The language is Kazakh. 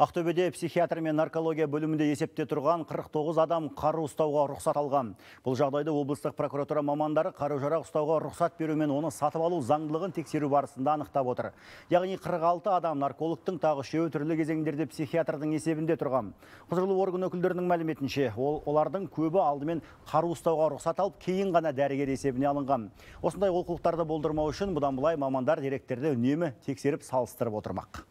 Ақтөбеде психиатр мен наркология бөлімінде есепте тұрған 49 адам қару ұстауға рұқсат алған. Бұл жағдайды облыстық прокуратура мамандары қару жарақ ұстауға рұқсат беру мен оны сатып алу заңдылығын тексеру барысында анықтап отыр. Яғни 46 адам наркологтың тағы шеу түрлі кезеңдерде психиатрдың есебінде тұрған. Құзырлы орган өкілдерінің мәліметінше, ол, олардың көбі алдымен қару ұстауға рұқсат алып, кейін ғана дәрігер есебіне алынған. Осындай олқылықтарды болдырмау үшін бұдан былай мамандар деректерді үнемі тексеріп салыстырып отырмақ